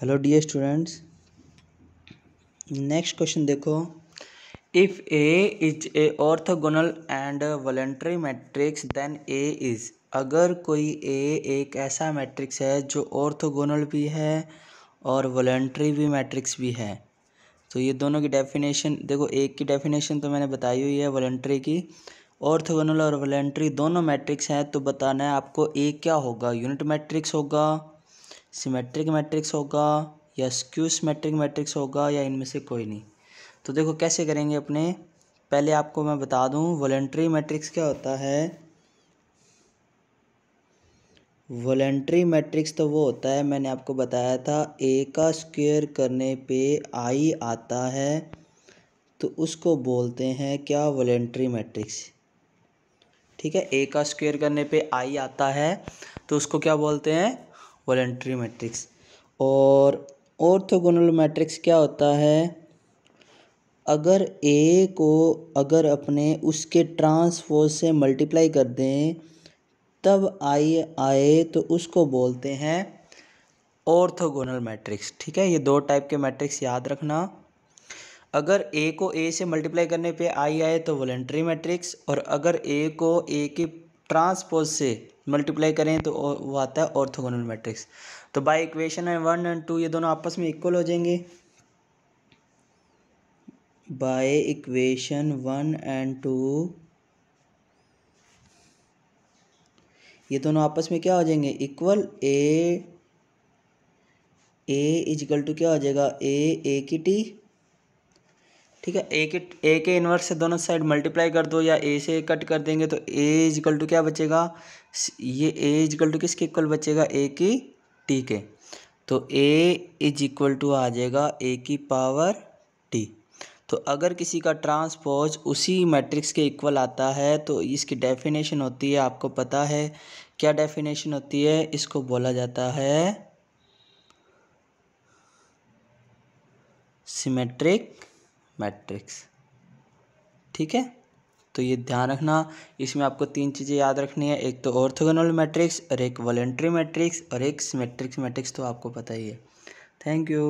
hello dear students next question देखो if A is A orthogonal and voluntary matrix then A is अगर कोई ए एक ऐसा matrix है जो ऑर्थोगोनल भी है और वॉलेंट्री भी मैट्रिक्स भी है तो ये दोनों की डेफिनेशन देखो एक की डेफिनेशन तो मैंने बताई हुई है वॉलेंट्री की ऑर्थोगोनल और वॉलेंट्री दोनों मैट्रिक्स हैं तो बताना है आपको ए क्या होगा यूनिट मैट्रिक्स होगा सिमेट्रिक मैट्रिक्स होगा या स्क्यू सिमेट्रिक मैट्रिक्स होगा या इनमें से कोई नहीं तो देखो कैसे करेंगे अपने पहले आपको मैं बता दूं वॉलेंट्री मैट्रिक्स क्या होता है वॉलेंट्री मैट्रिक्स तो वो होता है मैंने आपको बताया था ए का स्क्वेयर करने पे आई आता है तो उसको बोलते हैं क्या वॉलेंट्री मैट्रिक्स ठीक है ए का स्क्वेयर करने पे आई आता है तो उसको क्या बोलते हैं वॉलेंट्री मैट्रिक्स और ऑर्थोगोनल मैट्रिक्स क्या होता है अगर ए को अगर अपने उसके ट्रांसफोर्स से मल्टीप्लाई कर दें तब आई आए तो उसको बोलते हैं ऑर्थोगोनल मैट्रिक्स ठीक है ये दो टाइप के मैट्रिक्स याद रखना अगर ए को ए से मल्टीप्लाई करने पे आई आए तो वॉलेंट्री मैट्रिक्स और अगर ए को ए के ट्रांसपोज से मल्टीप्लाई करें तो वो आता है ऑर्थोगोनल मैट्रिक्स तो बाय इक्वेशन है वन एंड टू ये दोनों आपस में इक्वल हो जाएंगे by equation one and two ये दोनों आपस में क्या हो जाएंगे equal A A is equal to क्या हो जाएगा ए ए की टी ठीक है ए के ए के इन्वर्स से दोनों साइड मल्टीप्लाई कर दो या ए से कट कर देंगे तो ए इजकल टू क्या बचेगा ये ए इजकल टू किसके इक्वल बचेगा ए की टी के तो ए इज इक्वल टू आ जाएगा ए की पावर टी तो अगर किसी का ट्रांसपोज उसी मैट्रिक्स के इक्वल आता है तो इसकी डेफिनेशन होती है आपको पता है क्या डेफिनेशन होती है इसको बोला जाता है सिमेट्रिक मैट्रिक्स ठीक है तो ये ध्यान रखना इसमें आपको तीन चीज़ें याद रखनी है एक तो ऑर्थोगोनल मैट्रिक्स और एक वॉलेंट्री मैट्रिक्स और एक सिमेट्रिक्स मैट्रिक्स तो आपको पता ही है थैंक यू